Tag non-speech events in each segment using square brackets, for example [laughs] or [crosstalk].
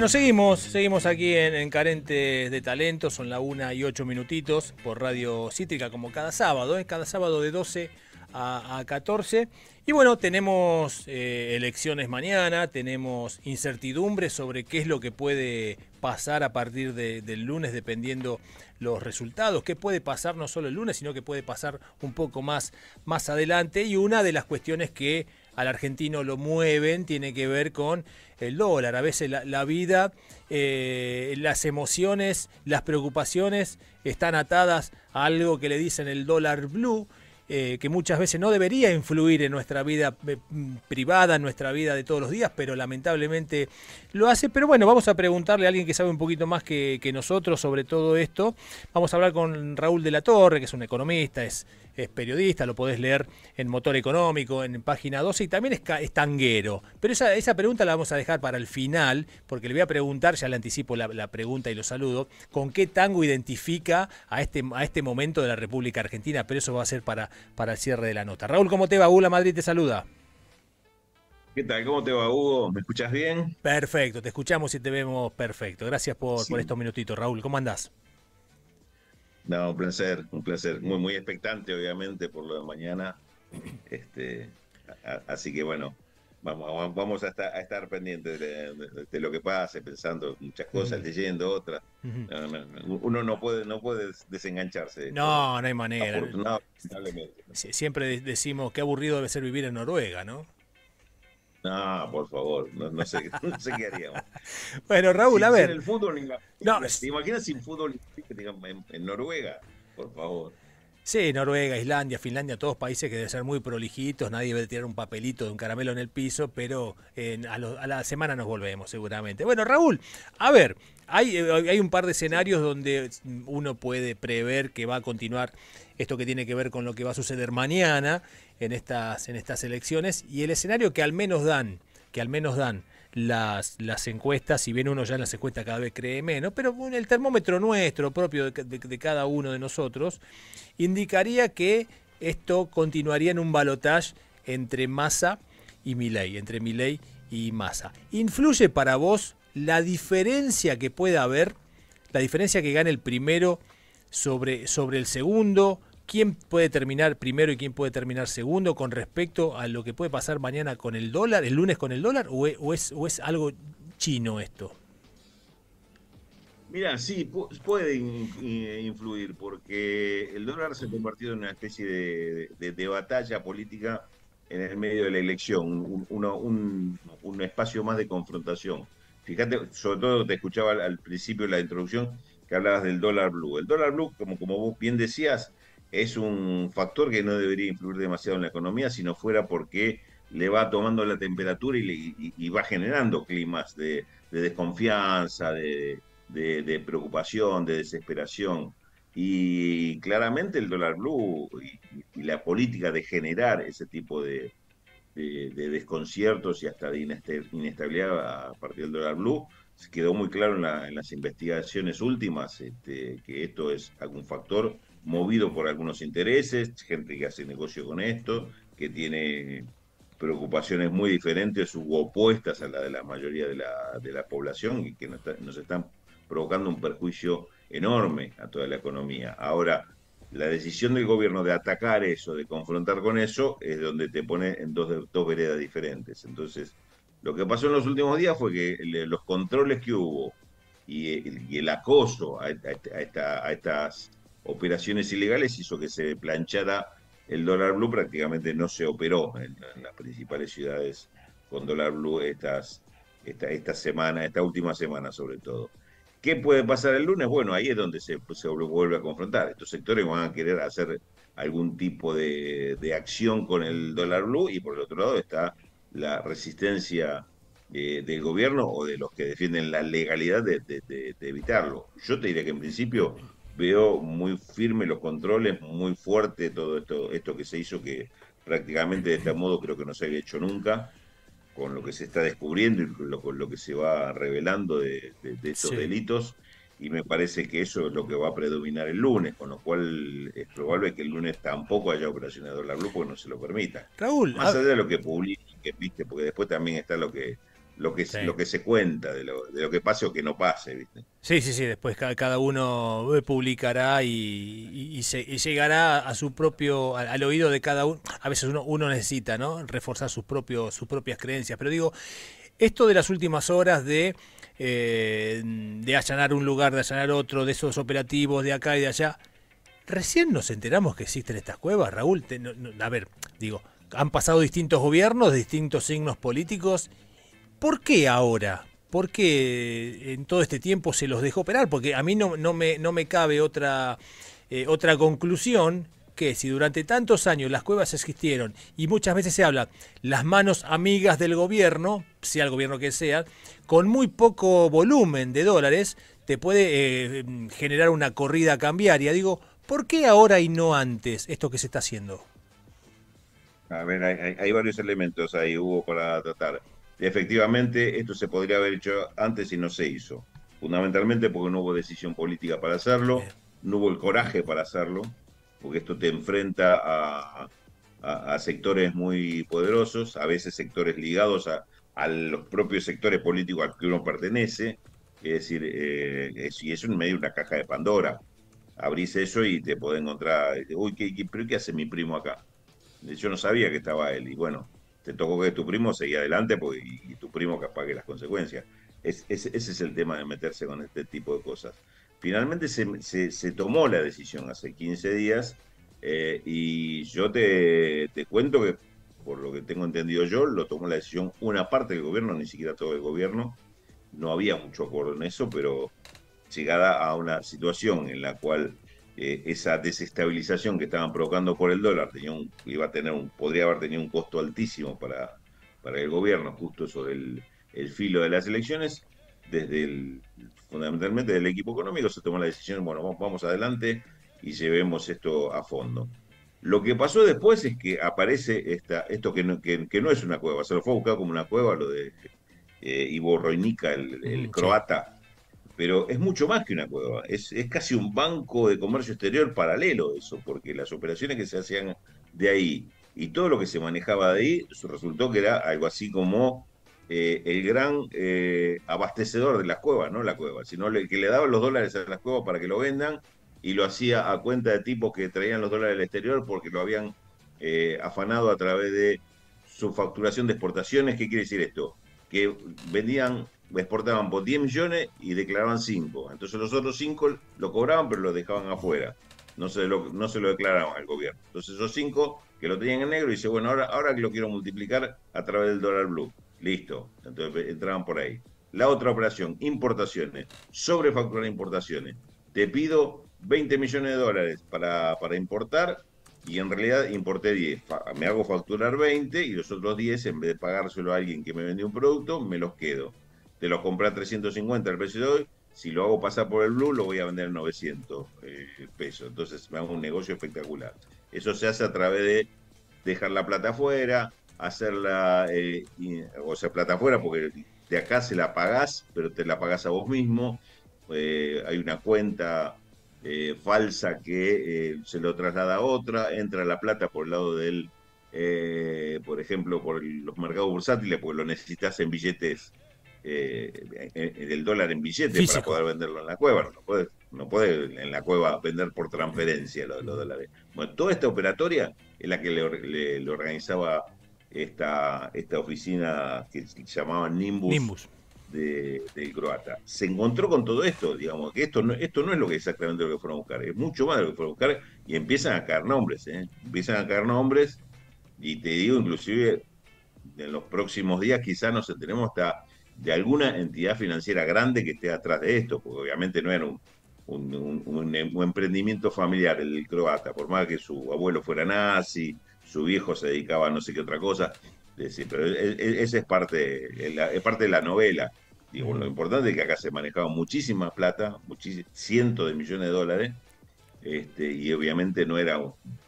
Bueno, seguimos, seguimos aquí en, Carentes de Talento, son la 1 y 8 minutitos por Radio Cítrica, como cada sábado, Es ¿eh? cada sábado de 12 a, 14. Y bueno, tenemos eh, elecciones mañana, tenemos incertidumbre sobre qué es lo que puede pasar a partir del lunes, dependiendo los resultados, qué puede pasar no solo el lunes, sino que puede pasar un poco más, más adelante. Y una de las cuestiones que al argentino lo mueven tiene que ver con el dólar. A veces la, vida, eh, las emociones, las preocupaciones están atadas a algo que le dicen el dólar blue eh, que muchas veces no debería influir en nuestra vida eh, privada, en nuestra vida de todos los días, pero lamentablemente lo hace. Pero bueno, vamos a preguntarle a alguien que sabe un poquito más que, nosotros sobre todo esto. Vamos a hablar con Raúl de la Torre, que es un economista, es, periodista, lo podés leer en Motor Económico, en página 12, y también es, tanguero. Pero esa, pregunta la vamos a dejar para el final, porque le voy a preguntar, ya le anticipo la, pregunta y lo saludo, con qué tango identifica a este, a este momento de la República Argentina, pero eso va a ser para para el cierre de la nota. Raúl, ¿cómo te va? Hugo? La Madrid te saluda. ¿Qué tal? ¿Cómo te va, Hugo? ¿Me escuchas bien? Perfecto, te escuchamos y te vemos perfecto. Gracias por, estos minutitos, Raúl. ¿Cómo andás? No, un placer, un placer. Muy, muy expectante, obviamente, por lo de mañana. Este, así que bueno, Vamos, vamos a, estar, a estar pendientes de, lo que pase, pensando muchas cosas, leyendo otras. uno no puede, no puede desengancharse. No, no hay manera. Siempre decimos qué aburrido debe ser vivir en Noruega, ¿no? No, por favor, no, sé, [laughs] no, sé, qué haríamos. [laughs] bueno, Raúl, a ver. el fútbol, no, imaginas sin fútbol en Noruega? Por favor. Sí, Noruega, Islandia, Finlandia, todos países que deben ser muy prolijitos, nadie debe tirar un papelito de un caramelo en el piso, pero a, la semana nos volvemos seguramente. Bueno, Raúl, a ver, eh, hay, un par de escenarios donde uno puede prever que va a continuar esto que tiene que ver con lo que va a suceder mañana en estas, en estas elecciones, y el escenario que al menos dan, que al menos dan las, encuestas, si bien uno ya en las encuestas cada vez cree menos, pero el termómetro nuestro, propio de, cada uno de nosotros, indicaría que esto continuaría en un balotaje entre Massa y Milei, entre Milei y Massa. ¿Influye para vos la diferencia que pueda haber, la diferencia que gane el primero sobre, sobre el segundo? quién puede terminar primero y quién puede terminar segundo con respecto a lo que puede pasar mañana con el dólar, el lunes con el dólar, o es, algo chino esto? Mira, sí, puede influir porque el dólar se ha convertido en una especie de, batalla política en el medio de la elección, un, espacio más de confrontación. Fíjate, sobre todo te escuchaba al, principio de la introducción que hablabas del dólar blue. El dólar blue, como, como vos bien decías, es un factor que no debería influir demasiado en la economía, si no fuera porque le va tomando la temperatura y, va generando climas de, desconfianza, de, preocupación, de desesperación. Y claramente el dólar blue y, la política de generar ese tipo de, desconciertos y hasta de inestabilidad a partir del dólar blue, quedó muy claro en, las investigaciones últimas este, que esto es algún factor movido por algunos intereses, gente que hace negocio con esto, que tiene preocupaciones muy diferentes u opuestas a la de la mayoría de la, de la población y que nos, están provocando un perjuicio enorme a toda la economía. Ahora, la decisión del gobierno de atacar eso, de confrontar con eso, es donde te pone en dos, dos veredas diferentes. Entonces, lo que pasó en los últimos días fue que los controles que hubo y eh, el, acoso a estas operaciones ilegales hizo que se planchara el dólar blue, prácticamente no se operó en, las principales ciudades con dólar blue estas, esta, esta semana, esta última semana sobre todo. ¿Qué puede pasar el lunes? Bueno, ahí es donde se, se vuelve a confrontar. Estos sectores van a querer hacer algún tipo de, de acción con el dólar blue y por el otro lado está la resistencia eh, del gobierno o de los que defienden la legalidad de, de, de, evitarlo. Yo te diría que en principio veo muy firme los controles, muy fuerte todo esto, esto que se hizo, que prácticamente de este modo creo que no se había hecho nunca, con lo que se está descubriendo y con lo que se va revelando de, estos delitos. Y me parece que eso es lo que va a predominar el lunes, con lo cual es probable que el lunes tampoco haya operaciones de grupo, no se lo permita. Raúl. Más allá de lo que que viste, porque después también está lo que lo que, lo que se cuenta, de lo, que pase o que no pase, ¿viste? Sí, sí, sí, después cada, uno eh, publicará y, se, llegará a su propio, al, oído de cada uno. A veces uno, necesita, ¿no? Reforzar sus, propios, sus propias creencias. Pero digo, esto de las últimas horas de, eh, de allanar un lugar, de allanar otro, de esos operativos de acá y de allá, recién nos enteramos que existen estas cuevas, Raúl. a ver, digo, han pasado distintos gobiernos, distintos signos políticos ¿Por qué ahora? ¿Por qué en todo este tiempo se los dejó operar? Porque a mí no, me, no me cabe otra, eh, otra conclusión que si durante tantos años las cuevas existieron y muchas veces se habla las manos amigas del gobierno, sea el gobierno que sea, con muy poco volumen de dólares te puede eh, generar una corrida cambiaria. Digo, ¿por qué ahora y no antes esto que se está haciendo? A ver, hay, hay varios elementos ahí, Hugo, para tratar. Efectivamente, esto se podría haber hecho antes y no se hizo, fundamentalmente porque no hubo decisión política para hacerlo, no hubo el coraje para hacerlo, porque esto te enfrenta a, sectores muy poderosos, a veces sectores ligados a, los propios sectores políticos al que uno pertenece, es decir, eh, es, y es medio una caja de Pandora. Abrís eso y te podés encontrar, uy, ¿qué, pero ¿qué hace mi primo acá? Yo no sabía que estaba él, y bueno, te tocó que tu primo, seguía adelante pues, y, tu primo que apague las consecuencias. ese es el tema de meterse con este tipo de cosas. Finalmente se, tomó la decisión hace 15 días eh, y yo te, te cuento que, por lo que tengo entendido yo, lo tomó la decisión una parte del gobierno, ni siquiera todo el gobierno. No había mucho acuerdo en eso, pero llegada a una situación en la cual eh, esa desestabilización que estaban provocando por el dólar tenía iba a tener un, podría haber tenido un costo altísimo para, para el gobierno, justo sobre el filo de las elecciones, desde el, fundamentalmente del equipo económico se tomó la decisión, bueno, vamos, vamos adelante y llevemos esto a fondo. Lo que pasó después es que aparece esta, esto que no, que, no es una cueva, se lo fue a buscar como una cueva, lo de eh, Ivo Rojnica, el, croata, pero es mucho más que una cueva, es, casi un banco de comercio exterior paralelo eso, porque las operaciones que se hacían de ahí y todo lo que se manejaba de ahí resultó que era algo así como eh, el gran eh, abastecedor de las cuevas, no la cueva, sino que le daba los dólares a las cuevas para que lo vendan y lo hacía a cuenta de tipos que traían los dólares del exterior porque lo habían eh, afanado a través de su facturación de exportaciones. ¿Qué quiere decir esto? Que vendían exportaban por 10 millones y declaraban 5. Entonces los otros 5 lo cobraban, pero lo dejaban afuera. No se lo, no se lo declaraban al gobierno. Entonces esos 5 que lo tenían en negro, dice, bueno, ahora, ahora que lo quiero multiplicar a través del dólar blue. Listo. Entonces entraban por ahí. La otra operación, importaciones, sobrefacturar importaciones. Te pido 20 millones de dólares para, para importar y en realidad importé 10. Me hago facturar 20 y los otros 10, en vez de pagárselo a alguien que me vendió un producto, me los quedo te lo compré a 350 el precio de hoy, si lo hago pasar por el Blue, lo voy a vender a 900 eh, pesos. Entonces me hago un negocio espectacular. Eso se hace a través de dejar la plata afuera, hacerla, eh, o sea, plata afuera, porque de acá se la pagás, pero te la pagás a vos mismo. Eh, hay una cuenta falsa que se lo traslada a otra, entra la plata por el lado del, por ejemplo, por los mercados bursátiles, porque lo necesitas en billetes eh, eh, del el dólar en billetes para poder venderlo en la cueva. No puede, no puede en la cueva vender por transferencia los, dólares. Bueno, toda esta operatoria es la que le, organizaba esta, esta oficina que llamaban Nimbus. De, del croata. Se encontró con todo esto, digamos, que esto no, esto no es lo que exactamente lo que fueron a buscar, es mucho más de lo que fueron a buscar y empiezan a caer nombres, ¿eh? empiezan a caer nombres y te digo, inclusive en los próximos días quizás nos tenemos hasta de alguna entidad financiera grande que esté atrás de esto, porque obviamente no era un, em, un, emprendimiento familiar el croata, por más que su abuelo fuera nazi, su viejo se dedicaba a no sé qué otra cosa, pero e, e, esa es parte, es parte de la novela. lo importante es que acá se manejaba muchísima plata, cientos de millones de dólares, este, y obviamente no era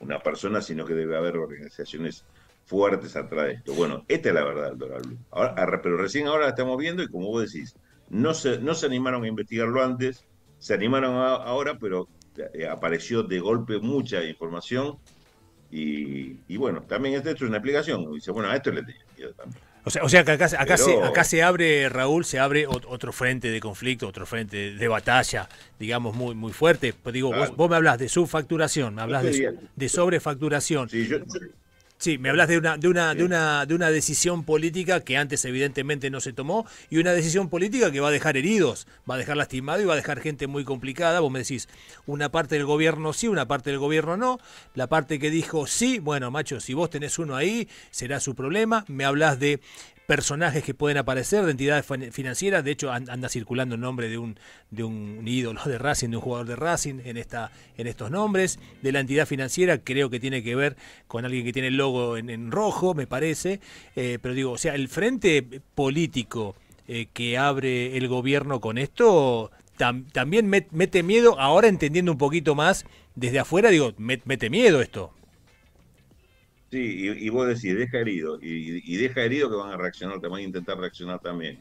una persona, sino que debe haber organizaciones fuertes atrás de esto. Bueno, esta es la verdad del Ahora, ah, pero recién ahora la estamos viendo y como vos decís, no se, no se animaron a investigarlo antes, se animaron ahora, pero eh, apareció de golpe mucha información y, bueno, también esto es una explicación. Dice, bueno, a esto le tenía miedo también. O sea, o sea, acá, acá, se, abre, Raúl, se abre otro frente de conflicto, otro frente de batalla, digamos, muy muy fuerte. Pues digo, vos, me hablas de subfacturación, me hablas de, de, sobrefacturación. Sí, yo, Sí, me hablas de una, de una, de una, de una decisión política que antes evidentemente no se tomó y una decisión política que va a dejar heridos, va a dejar lastimado y va a dejar gente muy complicada. Vos me decís, una parte del gobierno sí, una parte del gobierno no. La parte que dijo sí, bueno, macho, si vos tenés uno ahí, será su problema. Me hablas de personajes que pueden aparecer de entidades financieras. De hecho, anda circulando el nombre de un, de un ídolo de Racing, de un jugador de Racing en, esta, en estos nombres. De la entidad financiera creo que tiene que ver con alguien que tiene el logo en, en rojo, me parece. Eh, pero digo, o sea, el frente político eh, que abre el gobierno con esto también mete miedo, ahora entendiendo un poquito más desde afuera, digo, mete miedo esto. Sí, y, y, vos decís, deja herido, y, deja herido que van a reaccionar, te van a intentar reaccionar también.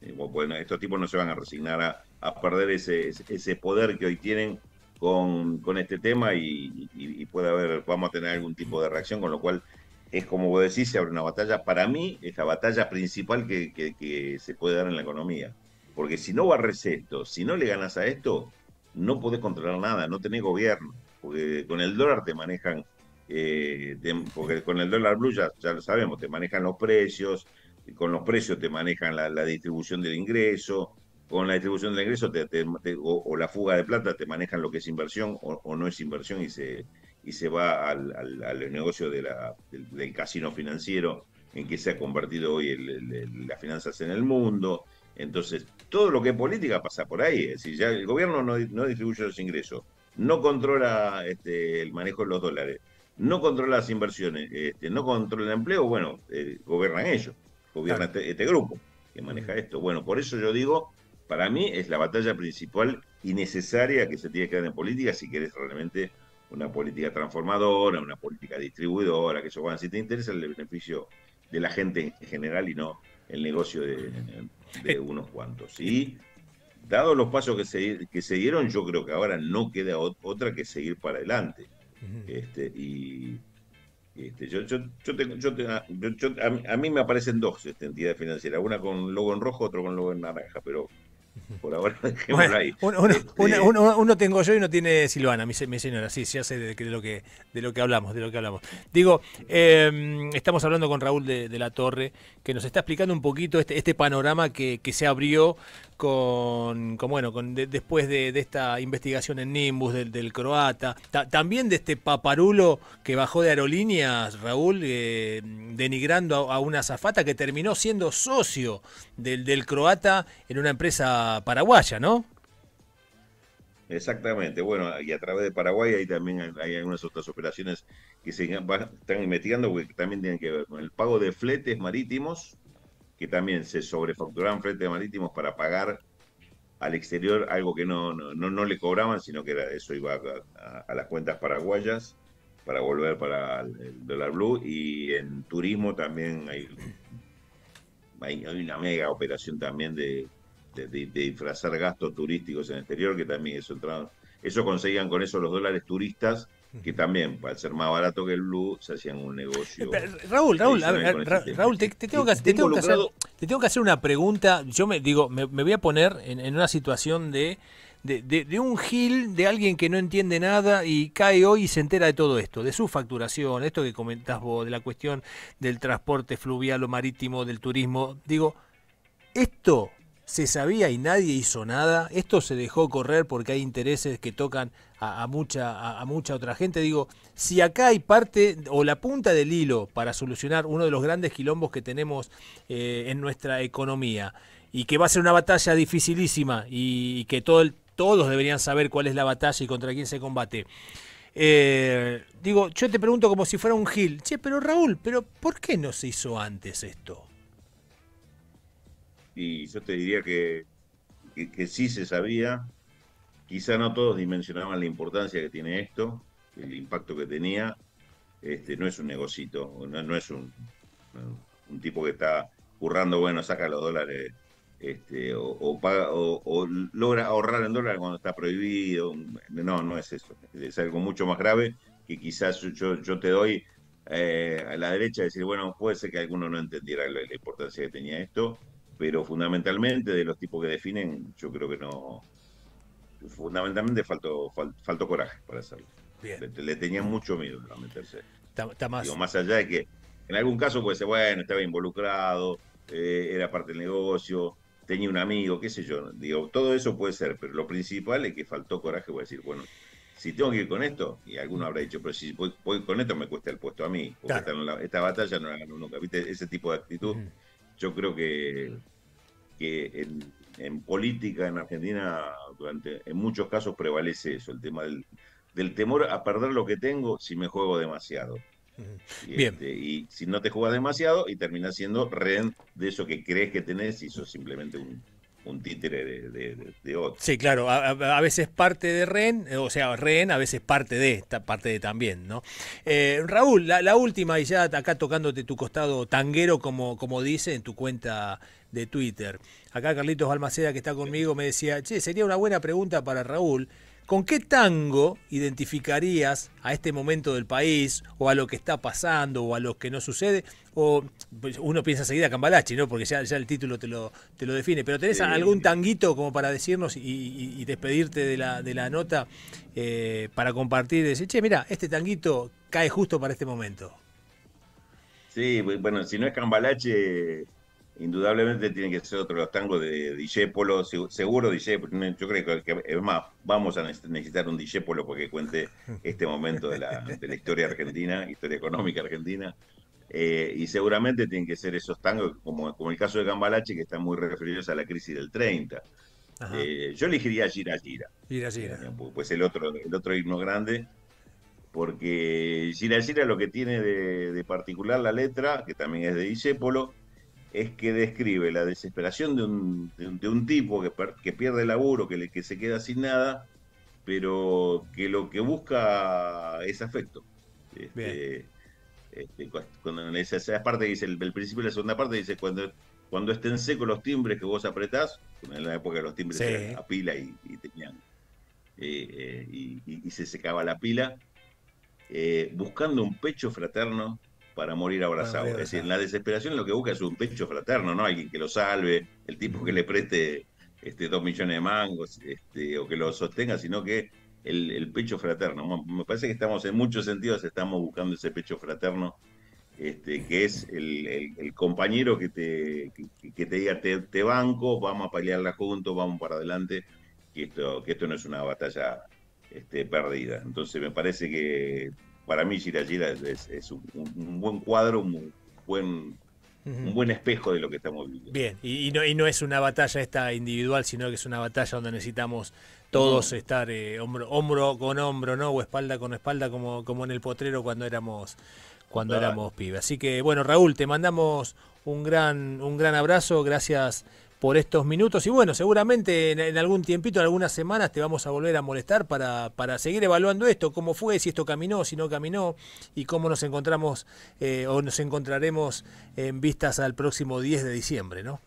bueno, eh. eh, pues, estos tipos no se van a resignar a, perder ese, ese, poder que hoy tienen con, este tema y, puede haber, vamos a tener algún tipo de reacción, con lo cual es como vos decís, se abre una batalla, para mí es la batalla principal que, que se puede dar en la economía. Porque si no barres esto, si no le ganas a esto, no podés controlar nada, no tenés gobierno, porque con el dólar te manejan eh, porque con el dólar blue ya, lo sabemos, te manejan los precios, con los precios te manejan la, distribución del ingreso, con la distribución del ingreso o, la fuga de plata te manejan lo que es inversión o, no es inversión y se, y se va al, al, negocio de la, del, casino financiero en que se ha convertido hoy las finanzas en el mundo. Entonces, todo lo que es política pasa por ahí. Es decir, ya el gobierno no, no distribuye los ingresos, no controla este, el manejo de los dólares no controla las inversiones, este, no controla el empleo, bueno, eh, gobiernan ellos, gobierna este, este, grupo que maneja esto. Bueno, por eso yo digo, para mí es la batalla principal y necesaria que se tiene que dar en política si querés realmente una política transformadora, una política distribuidora, que eso si te interesa el beneficio de la gente en general y no el negocio de, [laughs] unos cuantos. Y dados los pasos que se, que se dieron, yo creo que ahora no queda otra que seguir para adelante este, y este, yo, yo, yo, a, mí, me aparecen dos este, entidades financieras, una con logo en rojo, otro con logo en naranja, pero por ahora [laughs] bueno, ahí. Este, uno, uno, tengo yo y uno tiene Silvana, mi, señora, sí, se hace de, de, lo que, de lo que hablamos, de lo que hablamos. Digo, em, estamos hablando con Raúl de, la Torre, que nos está explicando un poquito este, este panorama que, que se abrió con, bueno, con después de, esta investigación en Nimbus del, croata, también de este paparulo que bajó de aerolíneas, Raúl, eh, denigrando a, una zafata que terminó siendo socio del, croata en una empresa paraguaya, ¿no? Exactamente, bueno, y a través de Paraguay hay también hay algunas otras operaciones que se están investigando que también tienen que ver con el pago de fletes marítimos que también se sobrefacturaban frente a marítimos para pagar al exterior algo que no, no, no, le cobraban, sino que era, eso iba a, las cuentas paraguayas para volver para el dólar blue y en turismo también hay, hay, una mega operación también de, de, disfrazar gastos turísticos en el exterior, que también eso entraba eso conseguían con eso los dólares turistas que también, puede ser más barato que el Blue, se hacían un negocio. Raúl, Raúl, Raúl, te, tengo que, hacer, una pregunta. Yo me digo, me, voy a poner en, una situación de de, de, un gil, de alguien que no entiende nada y cae hoy y se entera de todo esto, de su facturación, esto que comentás vos, de la cuestión del transporte fluvial o marítimo, del turismo. Digo, esto se sabía y nadie hizo nada. Esto se dejó correr porque hay intereses que tocan a, mucha, a, mucha otra gente. Digo, si acá hay parte o la punta del hilo para solucionar uno de los grandes quilombos que tenemos eh, en nuestra economía y que va a ser una batalla dificilísima y, que todo todos deberían saber cuál es la batalla y contra quién se combate. Eh, digo, yo te pregunto como si fuera un Gil, che, pero Raúl, pero ¿por qué no se hizo antes esto? y yo te diría que, que, sí se sabía, quizás no todos dimensionaban la importancia que tiene esto, el impacto que tenía. Este, no es un negocito, no, es un, un, tipo que está currando, bueno, saca los dólares este, o, o, paga, o, logra ahorrar en dólares cuando está prohibido. No, no es eso. Es algo mucho más grave que quizás yo, yo te doy eh, a la derecha decir, bueno, puede ser que alguno no entendiera la importancia que tenía esto pero fundamentalmente de los tipos que definen, yo creo que no. Fundamentalmente faltó, faltó coraje para hacerlo. Bien. Le, tenía mm. mucho miedo a meterse. Está, más. más allá de que en algún caso puede bueno, estaba involucrado, eh, era parte del negocio, tenía un amigo, qué sé yo. Digo, todo eso puede ser, pero lo principal es que faltó coraje voy a decir, bueno, si tengo que ir con esto, y alguno habrá dicho, pero si voy, con esto me cuesta el puesto a mí, esta, batalla no la ganó nunca. ¿Viste? Ese tipo de actitud. Yo creo que, que en, política en Argentina, durante, en muchos casos prevalece eso, el tema del, del temor a perder lo que tengo si me juego demasiado. Y, este, y si no te juegas demasiado y terminas siendo rehén de eso que crees que tenés y sos simplemente un, un títere de, otro. Sí, claro, a, veces parte de Ren, eh, o sea, Ren a veces parte de, esta parte de también, ¿no? Eh, Raúl, la, última, y ya acá tocándote tu costado tanguero, como, como dice en tu cuenta de Twitter. Acá Carlitos Balmaceda, que está conmigo, me decía, che, sería una buena pregunta para Raúl ¿Con qué tango identificarías a este momento del país o a lo que está pasando o a lo que no sucede? O pues, uno piensa enseguida Cambalachi, ¿no? Porque ya, el título te lo, te lo define. Pero ¿tenés algún tanguito como para decirnos y, despedirte de la, de la nota eh, para compartir y decir, che, mira, este tanguito cae justo para este momento? Sí, bueno, si no es Cambalache, indudablemente tiene que ser otro los tangos de Dijépolo, seguro Dijépolo, yo creo que es más, vamos a necesitar un Dijépolo porque cuente este momento de la, historia argentina, historia económica argentina, eh, y seguramente tienen que ser esos tangos, como, como el caso de Gambalache, que están muy referidos a la crisis del 30. Eh, yo elegiría Gira Gira. Eh, pues, pues el otro, el otro himno grande, porque Gira Gira lo que tiene de, particular la letra, que también es de Dijépolo, es que describe la desesperación de un, de un, tipo que, que, pierde el laburo, que, le, que se queda sin nada, pero que lo que busca es afecto. Este, este, cuando en esa, parte dice, el, principio de la segunda parte dice, cuando, cuando estén secos los timbres que vos apretás, en la época los timbres eran a pila y, y tenían, eh, eh, se secaba la pila, eh, buscando un pecho fraterno para morir abrazado. Es decir, en la desesperación lo que busca es un pecho fraterno, ¿no? Alguien que lo salve, el tipo que le preste este, dos millones de mangos este, o que lo sostenga, sino que el, pecho fraterno. Me parece que estamos en muchos sentidos, estamos buscando ese pecho fraterno, este, que es el, compañero que te, te diga, te, banco, vamos a pelearla juntos, vamos para adelante, que esto, que esto no es una batalla este, perdida. Entonces me parece que para mí Gira Gira es, un, buen cuadro, un buen, un buen espejo de lo que estamos viviendo. Bien, y, no, es una batalla esta individual, sino que es una batalla donde necesitamos todos estar eh, hombro, con hombro, ¿no? O espalda con espalda, como, como en el potrero cuando éramos cuando éramos pibes. Así que bueno, Raúl, te mandamos un gran, un gran abrazo, gracias por estos minutos. Y bueno, seguramente en, algún tiempito, en algunas semanas, te vamos a volver a molestar para, seguir evaluando esto, cómo fue, si esto caminó, si no caminó, y cómo nos encontramos eh, o nos encontraremos en vistas al próximo 10 de diciembre, ¿no?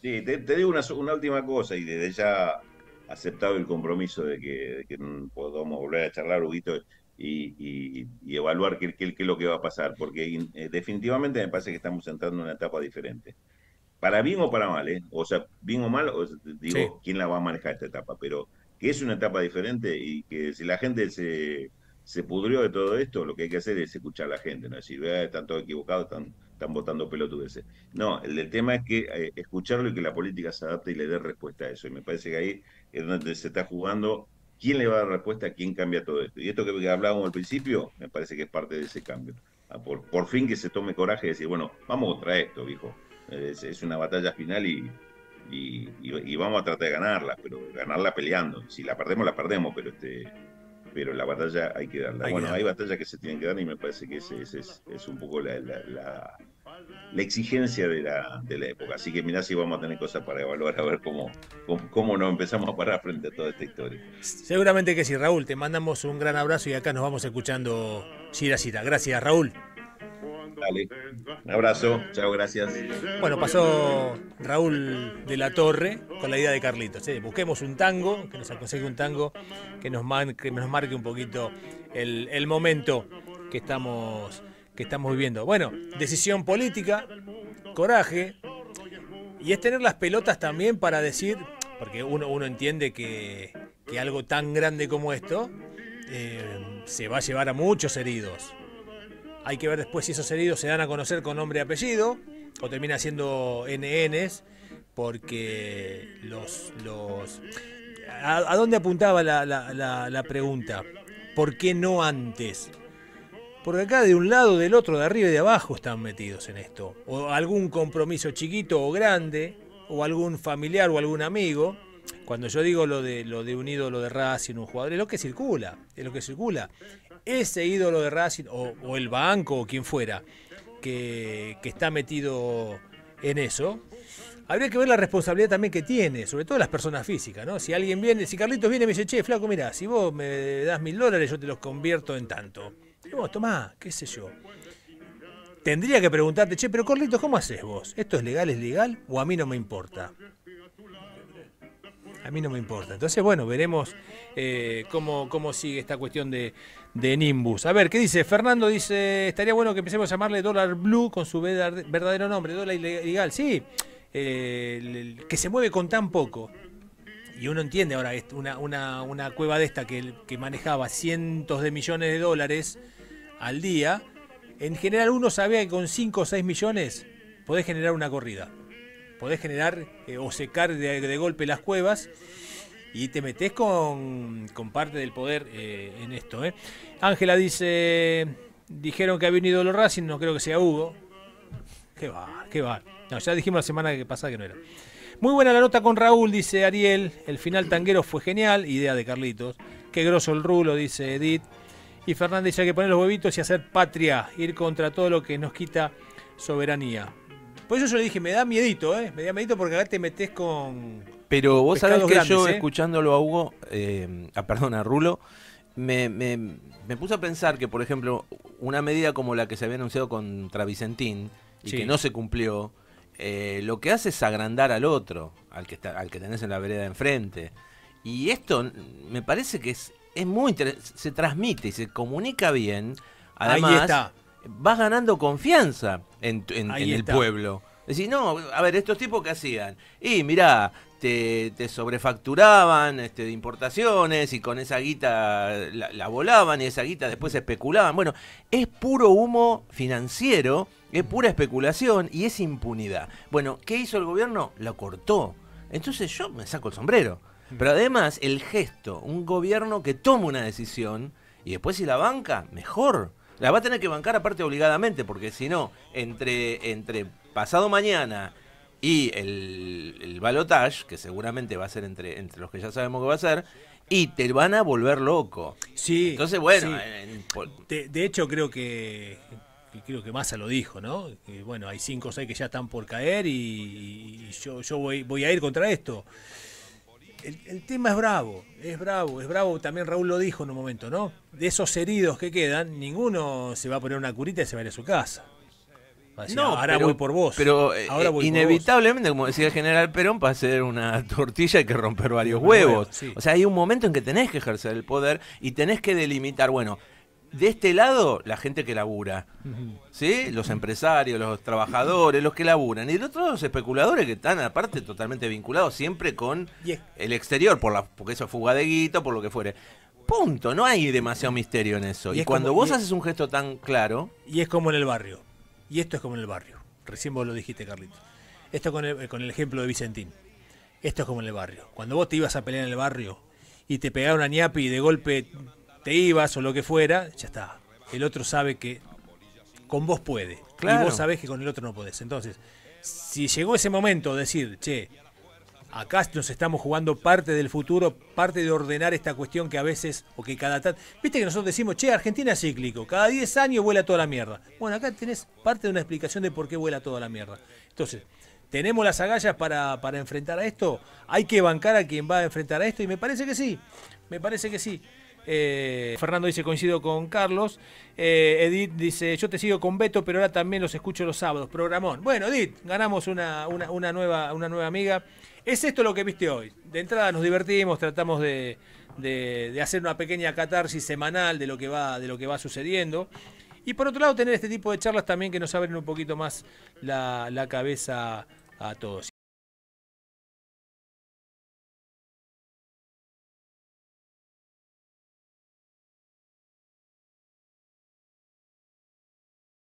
Sí, te, digo una, última cosa, y desde ya aceptado el compromiso de que, podamos volver a charlar, Huguito, y, y, evaluar qué, es lo que va a pasar, porque eh, definitivamente me parece que estamos entrando en una etapa diferente para bien o para mal, ¿eh? o sea, bien o mal, digo, ¿quién la va a manejar esta etapa? Pero que es una etapa diferente y que si la gente se, se pudrió de todo esto, lo que hay que hacer es escuchar a la gente, no decir, eh, están todos equivocados, están, están votando pelotudeces. No, el, tema es que eh, escucharlo y que la política se adapte y le dé respuesta a eso. Y me parece que ahí es donde se está jugando quién le va a dar respuesta, quién cambia todo esto. Y esto que hablábamos al principio, me parece que es parte de ese cambio. Ah, por, por fin que se tome coraje y decir, bueno, vamos contra esto, viejo. Es, una batalla final y, y, vamos a tratar de ganarla, pero ganarla peleando. Si la perdemos, la perdemos, pero este pero la batalla hay que darla. bueno, hay batallas que se tienen que dar y me parece que ese, es, un poco la, la, exigencia de la, de la, época. Así que mirá si vamos a tener cosas para evaluar, a ver cómo, cómo, cómo nos empezamos a parar frente a toda esta historia. Seguramente que sí, Raúl. Te mandamos un gran abrazo y acá nos vamos escuchando Gracias, Raúl. Un abrazo. Chao, gracias. Bueno, pasó Raúl de la Torre con la idea de Carlitos. Busquemos un tango, que nos aconseje un tango que nos, nos marque un poquito el, momento que estamos, que estamos viviendo. Bueno, decisión política, coraje, y es tener las pelotas también para decir, porque uno, uno entiende que, algo tan grande como esto eh, se va a llevar a muchos heridos. Hay que ver después si esos heridos se dan a conocer con nombre y apellido o termina siendo NNs, porque los. los ¿A, dónde apuntaba la, la, la, pregunta? ¿Por qué no antes? Porque acá de un lado, del otro, de arriba y de abajo están metidos en esto. O algún compromiso chiquito o grande, o algún familiar o algún amigo cuando yo digo lo de, lo de un ídolo de Racing, un jugador, es lo que circula, es lo que circula. Ese ídolo de Racing, o, el banco, o quien fuera, que, está metido en eso, habría que ver la responsabilidad también que tiene, sobre todo las personas físicas, ¿no? Si alguien viene, si Carlitos viene y me dice, che, flaco, mirá, si vos me das mil dólares, yo te los convierto en tanto. Y vos, tomá, qué sé yo. Tendría que preguntarte, che, pero Carlitos, ¿cómo haces vos? ¿Esto es legal, es legal o a mí no me importa? a mí no me importa. Entonces, bueno, veremos eh, cómo, cómo sigue esta cuestión de, Nimbus. A ver, ¿qué dice? Fernando dice, estaría bueno que empecemos a llamarle dólar blue con su verdadero nombre, dólar ilegal. Sí, eh, que se mueve con tan poco. Y uno entiende ahora una, una, una cueva de esta que, que manejaba cientos de millones de dólares al día. En general uno sabía que con 5 o 6 millones podés generar una corrida podés generar eh, o secar de, golpe las cuevas y te metes con, parte del poder eh, en esto. Eh. Ángela dice, dijeron que había venido los Racing, no creo que sea Hugo. Qué va, qué va. No, ya dijimos la semana que pasada que no era. Muy buena la nota con Raúl, dice Ariel. El final tanguero fue genial, idea de Carlitos. Qué grosso el rulo, dice Edith. Y Fernández dice hay que poner los huevitos y hacer patria, ir contra todo lo que nos quita soberanía. Por eso yo le dije, me da miedito, eh, Me da miedito porque acá te metes con. Pero vos sabés que yo, ¿eh? escuchándolo a Hugo, eh, a, ah, perdón, a Rulo, me, me, puse a pensar que, por ejemplo, una medida como la que se había anunciado contra Vicentín y que no se cumplió, lo que hace es agrandar al otro, al que, está, al que tenés en la vereda enfrente. Y esto me parece que es, es muy se transmite y se comunica bien. Además, Ahí está vas ganando confianza en, el pueblo. decir, no, a ver, estos tipos que hacían. Y mirá, te, te, sobrefacturaban este, de importaciones y con esa guita la, la, volaban y esa guita después especulaban. Bueno, es puro humo financiero, es pura especulación y es impunidad. Bueno, ¿qué hizo el gobierno? Lo cortó. Entonces yo me saco el sombrero. Pero además el gesto, un gobierno que toma una decisión y después si la banca, mejor. La va a tener que bancar aparte obligadamente, porque si no, entre, entre pasado mañana y el, el balotage, que seguramente va a ser entre, entre los que ya sabemos que va a ser, y te van a volver loco. Sí. Entonces, bueno. Eh, de, hecho, creo que. Creo que Massa lo dijo, ¿no? bueno, hay cinco o seis que ya están por caer y, yo, yo voy, voy a ir contra esto el, tema es bravo, es bravo, es bravo, también Raúl lo dijo en un momento, ¿no? De esos heridos que quedan, ninguno se va a poner una curita y se va a ir a su casa. no, ahora voy por vos. Pero eh, ahora eh, inevitablemente, como decía el general Perón, para hacer una [laughs] tortilla hay que romper varios huevos. O sea, hay un momento en que tenés que ejercer el poder y tenés que delimitar, bueno, de este lado, la gente que labura. ¿Sí? Los empresarios, los trabajadores, los que laburan. Y los otros especuladores que están, aparte, totalmente vinculados siempre con el exterior, por la, porque eso fuga de guito, por lo que fuere. Punto. No hay demasiado misterio en eso. Y, cuando vos haces un gesto tan claro. Y es como en el barrio. Y esto es como en el barrio. Recién vos lo dijiste, Carlitos. Esto con el, con el ejemplo de Vicentín. Esto es como en el barrio. Cuando vos te ibas a pelear en el barrio y te pegaron a ñapi y de golpe te ibas o lo que fuera, ya está. El otro sabe que con vos puede. Claro. Y vos sabés que con el otro no podés. Entonces, si llegó ese momento de decir, che, acá nos estamos jugando parte del futuro, parte de ordenar esta cuestión que a veces, o que cada tanto. Viste que nosotros decimos, che, Argentina es cíclico, cada 10 años vuela toda la mierda. Bueno, acá tenés parte de una explicación de por qué vuela toda la mierda. Entonces, ¿tenemos las agallas para, para enfrentar a esto? ¿Hay que bancar a quien va a enfrentar a esto? Y me parece que sí, me parece que sí. Eh, Fernando dice, coincido con Carlos. Eh, Edith dice, yo te sigo con Beto, pero ahora también los escucho los sábados. Programón. Bueno, Edith, ganamos una, una, nueva, una nueva amiga. Es esto lo que viste hoy. De entrada nos divertimos, tratamos de, hacer una pequeña catarsis semanal de lo que va, de lo que va sucediendo. Y por otro lado, tener este tipo de charlas también que nos abren un poquito más la, la cabeza a todos.